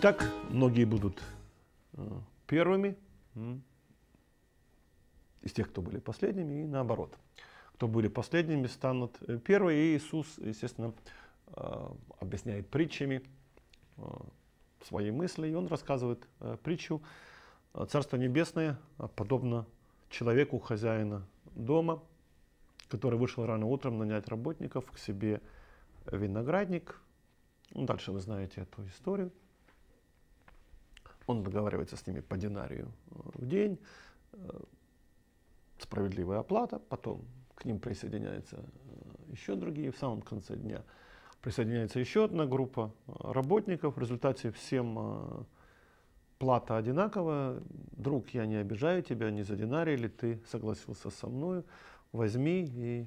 так, многие будут э, первыми из тех, кто были последними, и наоборот. Кто были последними, станут э, первые. И Иисус, естественно, э, объясняет притчами свои мысли, и он рассказывает притчу «Царство небесное подобно человеку хозяина дома, который вышел рано утром нанять работников к себе виноградник». Ну, дальше вы знаете эту историю. Он договаривается с ними по динарию э, в день, э, справедливая оплата, потом к ним присоединяются э, еще другие, в самом конце дня присоединяется еще одна группа работников, в результате всем плата одинаковая, друг, я не обижаю тебя, не за динарий ли ты согласился со мной? возьми и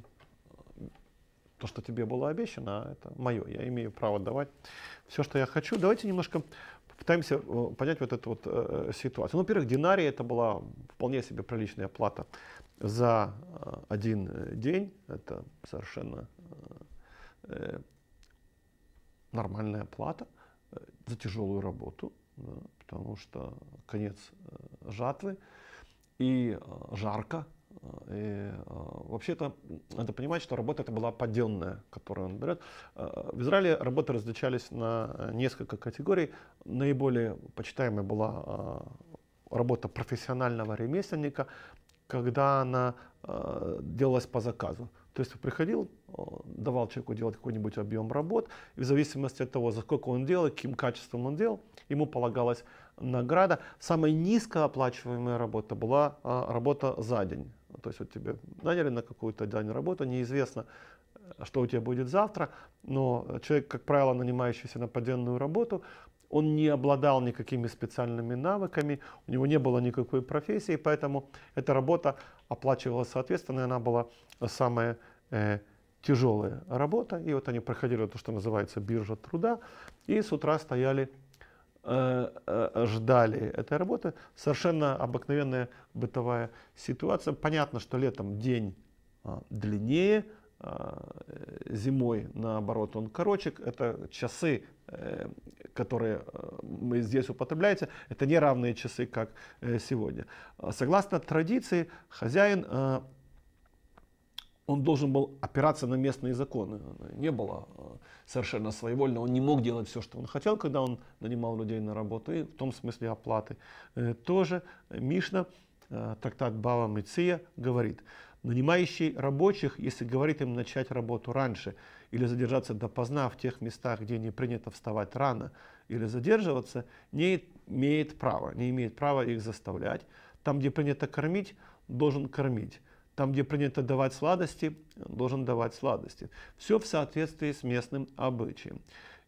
то, что тебе было обещано, а это мое, я имею право давать все, что я хочу. Давайте немножко пытаемся э, понять вот эту вот э, э, ситуацию. Ну, во-первых, динария это была вполне себе приличная плата за один день. Это совершенно нормальная плата за тяжелую работу, да, потому что конец жатвы и жарко, и а, вообще-то надо понимать, что работа это была подделанная, которую он берет. А, в Израиле работы различались на э, несколько категорий. Наиболее почитаемая была а, работа профессионального ремесленника, когда она делалась по заказу. То есть приходил, давал человеку делать какой-нибудь объем работ, и в зависимости от того, за сколько он делал, каким качеством он делал, ему полагалась награда. Самая низкооплачиваемая работа была работа за день то есть вот тебе наняли на какую-то дань работу, неизвестно, э, что у тебя будет завтра, но человек, как правило, нанимающийся на поденную работу, он не обладал никакими специальными навыками, у него не было никакой профессии, поэтому эта работа оплачивалась соответственно, и она была самая э, тяжелая работа. И вот они проходили то, что называется биржа труда, и с утра стояли Э, э, ждали этой работы. Совершенно обыкновенная бытовая ситуация. Понятно, что летом день а, длиннее, а, э, зимой наоборот он короче. Это часы, которые мы здесь употребляете, это не равные часы, как сегодня. А, согласно традиции, хозяин он должен был опираться на местные законы. Не было э, совершенно своевольно, он не мог делать все, что он хотел, когда он нанимал людей на работу, и в том смысле оплаты э, тоже. Мишна, э, трактат Бава Меция, говорит, нанимающий рабочих, если говорит им начать работу раньше или задержаться допоздна в тех местах, где не принято вставать рано или задерживаться, не имеет права, не имеет права их заставлять. Там, где принято кормить, должен кормить. Там, где принято давать сладости, должен давать сладости. Все в соответствии с местным обычаем.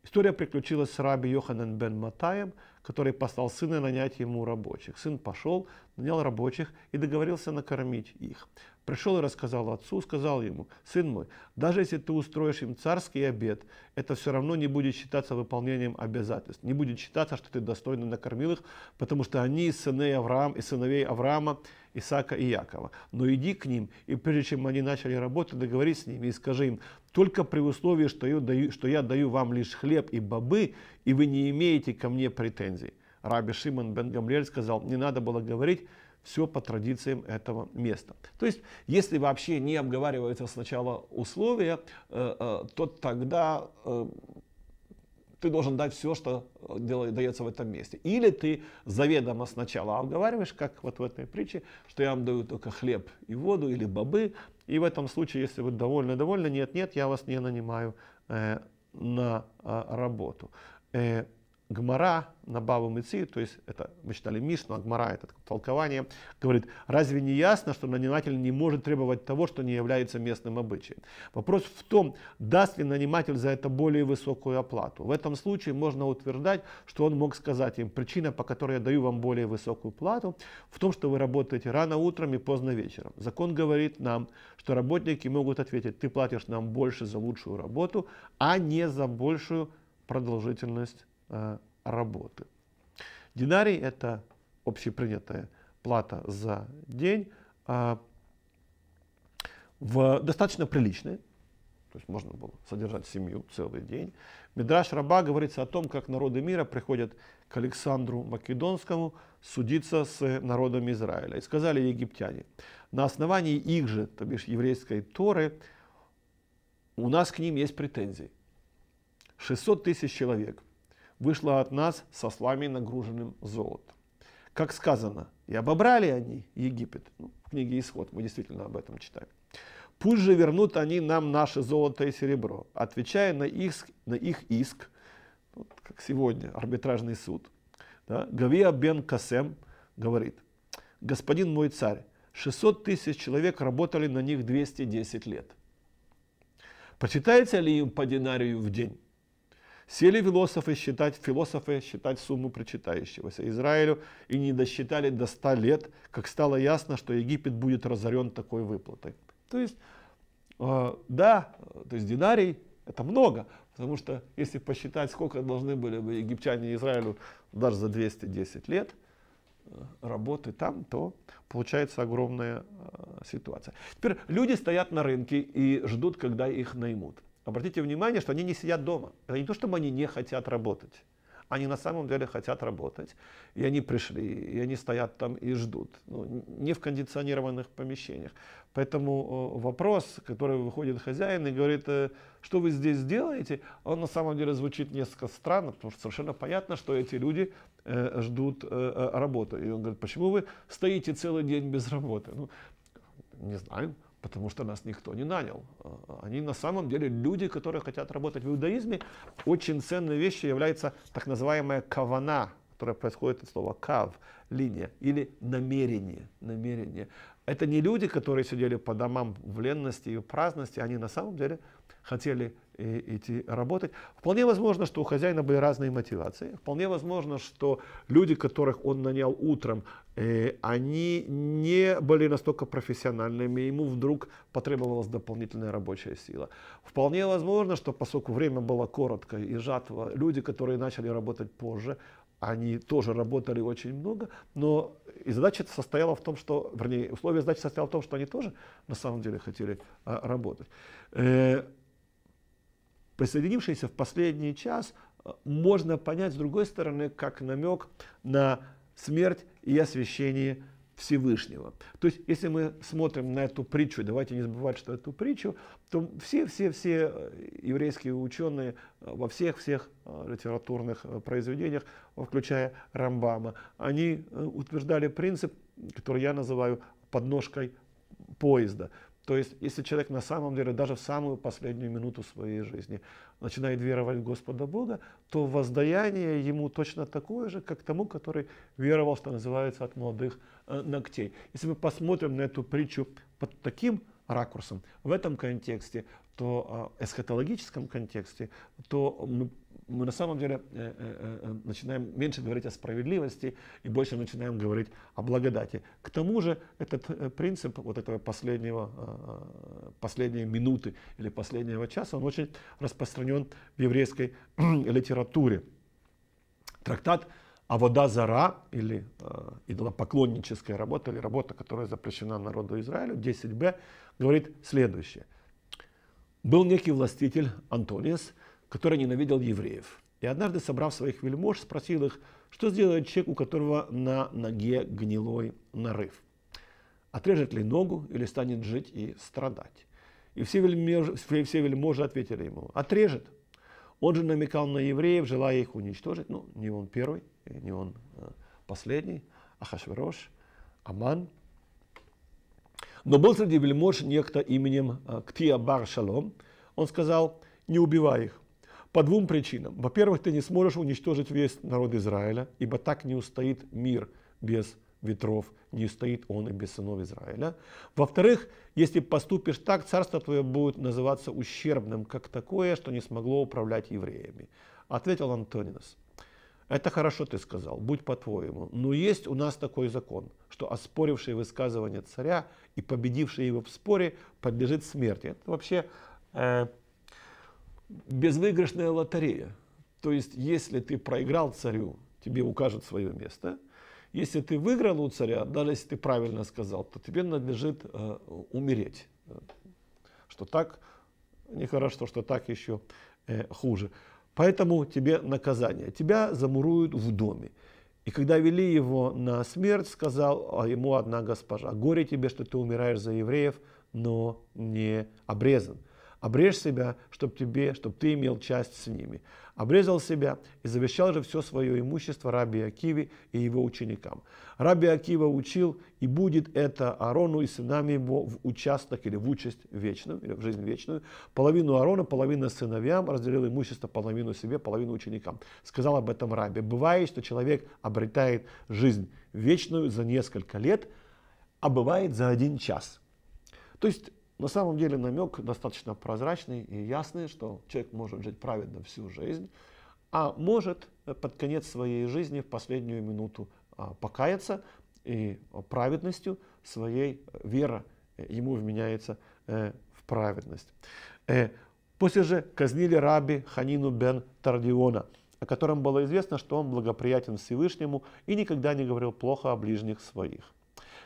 История приключилась с раби Йоханен бен Матаем, который послал сына нанять ему рабочих. Сын пошел, нанял рабочих и договорился накормить их. Пришел и рассказал отцу, сказал ему, «Сын мой, даже если ты устроишь им царский обед, это все равно не будет считаться выполнением обязательств, не будет считаться, что ты достойно накормил их, потому что они сыны Авраама и сыновей Авраама, Исаака и Якова. Но иди к ним, и прежде чем они начали работать, договорись с ними и скажи им, только при условии, что я даю, что я даю вам лишь хлеб и бобы, и вы не имеете ко мне претензий. Раби Шимон бен Гамлель сказал, не надо было говорить, все по традициям этого места. То есть, если вообще не обговариваются сначала условия, э, э, то тогда э, ты должен дать все, что э, дается в этом месте. Или ты заведомо сначала обговариваешь, как вот в этой притче, что я вам даю только хлеб и воду или бобы, и в этом случае, если вы довольны-довольны, нет-нет, я вас не нанимаю э, на э, работу. Э, Гмара на Бабу Мецы, то есть это мы читали Миш, но Гмара это толкование, говорит, разве не ясно, что наниматель не может требовать того, что не является местным обычаем? Вопрос в том, даст ли наниматель за это более высокую оплату. В этом случае можно утверждать, что он мог сказать им, причина, по которой я даю вам более высокую плату, в том, что вы работаете рано утром и поздно вечером. Закон говорит нам, что работники могут ответить, ты платишь нам больше за лучшую работу, а не за большую продолжительность Э, работы. Динарий – это общепринятая плата за день, а, в достаточно приличная, то есть можно было содержать семью целый день. Медраш Раба говорится о том, как народы мира приходят к Александру Македонскому судиться с народом Израиля. И сказали египтяне, на основании их же, то бишь еврейской Торы, у нас к ним есть претензии. 600 тысяч человек – вышла от нас со слами нагруженным золотом. Как сказано, и обобрали они Египет. Ну, в книге Исход мы действительно об этом читаем. Пусть же вернут они нам наше золото и серебро, отвечая на их, на их иск, вот как сегодня арбитражный суд. Да, Гавия бен Касем говорит, господин мой царь, 600 тысяч человек работали на них 210 лет. Почитается ли им по динарию в день? Сели философы считать, философы считать сумму причитающегося Израилю и не досчитали до 100 лет, как стало ясно, что Египет будет разорен такой выплатой. То есть, э, да, то есть динарий это много, потому что если посчитать, сколько должны были бы египтяне Израилю даже за 210 лет э, работы там, то получается огромная э, ситуация. Теперь люди стоят на рынке и ждут, когда их наймут. Обратите внимание, что они не сидят дома. Это не то, чтобы они не хотят работать. Они на самом деле хотят работать. И они пришли, и они стоят там и ждут. Ну, не в кондиционированных помещениях. Поэтому э, вопрос, который выходит хозяин и говорит, э, что вы здесь делаете, он на самом деле звучит несколько странно, потому что совершенно понятно, что эти люди э, ждут работы. И он говорит, почему вы стоите целый день без работы? Ну, не знаю потому что нас никто не нанял. А, они на самом деле люди, которые хотят работать в иудаизме. Очень ценной вещью является так называемая кавана, которая происходит от слова кав, линия, или намерение, намерение. Это не люди, которые сидели по домам в ленности и в праздности, они на самом деле хотели и, идти работать. Вполне возможно, что у хозяина были разные мотивации. Вполне возможно, что люди, которых он нанял утром, Э, они не были настолько профессиональными, ему вдруг потребовалась дополнительная рабочая сила. Вполне возможно, что поскольку время было короткое и жатва, люди, которые начали работать позже, они тоже работали очень много, но и задача состояла в том, что, вернее, условие задачи состояло в том, что они тоже на самом деле хотели а, работать. Э, присоединившиеся в последний час э, можно понять, с другой стороны, как намек на смерть и освящение Всевышнего. То есть, если мы смотрим на эту притчу, давайте не забывать, что эту притчу, то все-все-все э, еврейские ученые э, во всех-всех э, литературных произведениях, включая Рамбама, они утверждали принцип, который я называю подножкой поезда. То есть, если человек на самом деле даже в самую последнюю минуту своей жизни начинает веровать в Господа Бога, то воздаяние ему точно такое же, как тому, который веровал, что называется, от молодых э, ногтей. Если мы посмотрим на эту притчу под таким ракурсом, в этом контексте, то э, эсхатологическом контексте, то мы мы на самом деле э, э, э, начинаем меньше говорить о справедливости и больше начинаем говорить о благодати. К тому же этот принцип вот этого последнего, последней минуты или последнего часа, он очень распространен в еврейской литературе. Трактат а вода зара или э, идолопоклонническая работа, или работа, которая запрещена народу Израилю, 10б, говорит следующее. Был некий властитель Антониес – который ненавидел евреев. И однажды, собрав своих вельмож, спросил их, что сделает человек, у которого на ноге гнилой нарыв. Отрежет ли ногу или станет жить и страдать? И все вельможи, все вельможи ответили ему, отрежет. Он же намекал на евреев, желая их уничтожить. Ну, не он первый, не он э, последний, а Хашверош, Аман. Но был среди вельмож некто именем э, Ктия Бар Шалом. Он сказал, не убивай их. По двум причинам. Во-первых, ты не сможешь уничтожить весь народ Израиля, ибо так не устоит мир без ветров, не устоит он и без сынов Израиля. Во-вторых, если поступишь так, царство твое будет называться ущербным, как такое, что не смогло управлять евреями. Ответил Антонинос. Это хорошо ты сказал, будь по-твоему. Но есть у нас такой закон, что оспоривший высказывание царя и победивший его в споре подлежит смерти. Это вообще э, безвыигрышная лотерея. То есть, если ты проиграл царю, тебе укажут свое место. Если ты выиграл у царя, даже если ты правильно сказал, то тебе надлежит э, умереть. Что так нехорошо, что так еще э, хуже. Поэтому тебе наказание. Тебя замуруют в доме. И когда вели его на смерть, сказал а, ему одна госпожа, «Горе тебе, что ты умираешь за евреев, но не обрезан». Обрежь себя, чтобы тебе, чтобы ты имел часть с ними. Обрезал себя и завещал же все свое имущество Раби Акиве и его ученикам. Раби Акива учил, и будет это Арону и сынами его в участок или в участь вечную, или в жизнь вечную. Половину Арона, половину сыновьям, разделил имущество половину себе, половину ученикам. Сказал об этом Раби. Бывает, что человек обретает жизнь вечную за несколько лет, а бывает за один час. То есть на самом деле намек достаточно прозрачный и ясный, что человек может жить праведно всю жизнь, а может э, под конец своей жизни в последнюю минуту а, покаяться и а, праведностью своей э, вера э, ему вменяется в праведность. После же казнили раби Ханину бен Тардиона, о котором было известно, что он благоприятен Всевышнему и никогда не говорил плохо о ближних своих.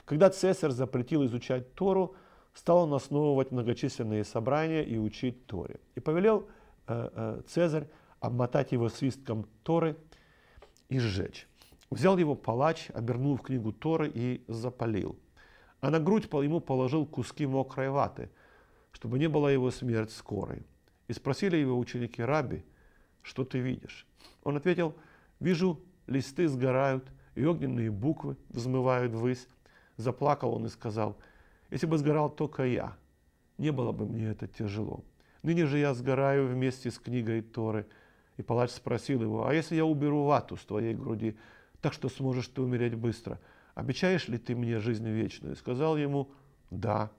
Когда Цесарь запретил изучать Тору, стал он основывать многочисленные собрания и учить Торе. И повелел э, э, Цезарь обмотать его свистком Торы и сжечь. Взял его палач, обернул в книгу Торы и запалил. А на грудь ему положил куски мокрой ваты, чтобы не была его смерть скорой. И спросили его ученики, «Раби, что ты видишь?» Он ответил, «Вижу, листы сгорают, и огненные буквы взмывают ввысь». Заплакал он и сказал – если бы сгорал только я, не было бы мне это тяжело. Ныне же я сгораю вместе с книгой Торы. И палач спросил его, а если я уберу вату с твоей груди, так что сможешь ты умереть быстро? Обещаешь ли ты мне жизнь вечную? И сказал ему, да.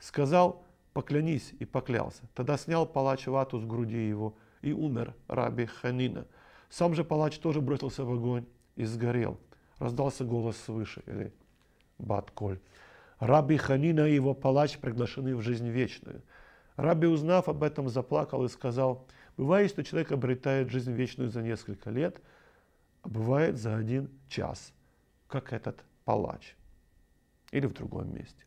Сказал, поклянись, и поклялся. Тогда снял палач вату с груди его, и умер раби Ханина. Сам же палач тоже бросился в огонь и сгорел. Раздался голос свыше, или «Э, Батколь. Раби Ханина и его палач приглашены в жизнь вечную. Раби, узнав об этом, заплакал и сказал, бывает, что человек обретает жизнь вечную за несколько лет, а бывает за один час, как этот палач. Или в другом месте.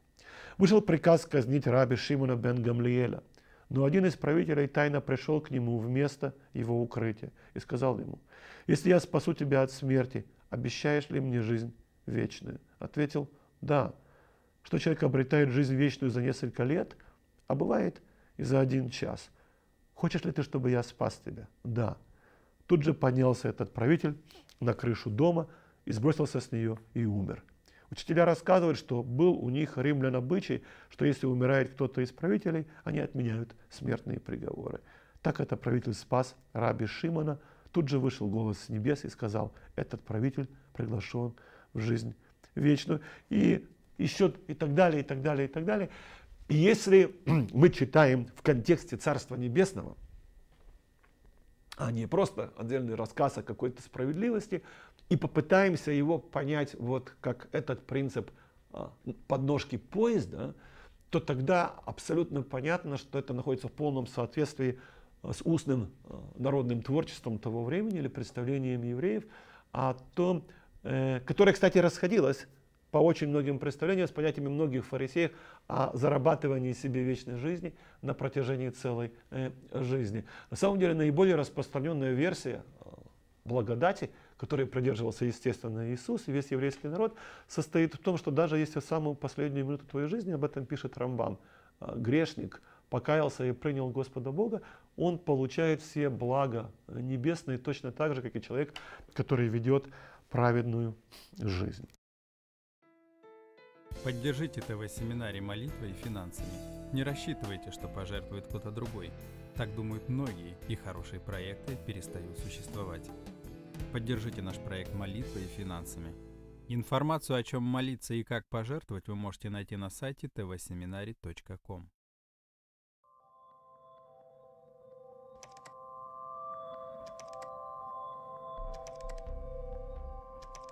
Вышел приказ казнить раби Шимона бен Гамлиеля, но один из правителей тайно пришел к нему в место его укрытия и сказал ему, «Если я спасу тебя от смерти, обещаешь ли мне жизнь вечную?» Ответил, «Да, что человек обретает жизнь вечную за несколько лет, а бывает и за один час. Хочешь ли ты, чтобы я спас тебя? Да. Тут же поднялся этот правитель на крышу дома и сбросился с нее и умер. Учителя рассказывают, что был у них римлян обычай, что если умирает кто-то из правителей, они отменяют смертные приговоры. Так этот правитель спас раби Шимона. Тут же вышел голос с небес и сказал, этот правитель приглашен в жизнь вечную. И еще и так далее, и так далее, и так далее. И если мы читаем в контексте Царства Небесного, а не просто отдельный рассказ о какой-то справедливости, и попытаемся его понять вот как этот принцип а, подножки поезда, то тогда абсолютно понятно, что это находится в полном соответствии а, с устным а, народным творчеством того времени или представлением евреев о том, э, которое, кстати, расходилось по очень многим представлениям с понятиями многих фарисеев о зарабатывании себе вечной жизни на протяжении целой э, жизни. На самом деле наиболее распространенная версия э, благодати, которой придерживался, естественно, Иисус и весь еврейский народ, состоит в том, что даже если в самую последнюю минуту твоей жизни, об этом пишет Рамбам, э, грешник покаялся и принял Господа Бога, он получает все блага э, небесные точно так же, как и человек, который ведет праведную жизнь. Поддержите ТВ-семинарий молитвой и финансами. Не рассчитывайте, что пожертвует кто-то другой. Так думают многие, и хорошие проекты перестают существовать. Поддержите наш проект молитвой и финансами. Информацию, о чем молиться и как пожертвовать, вы можете найти на сайте tvseminary.com.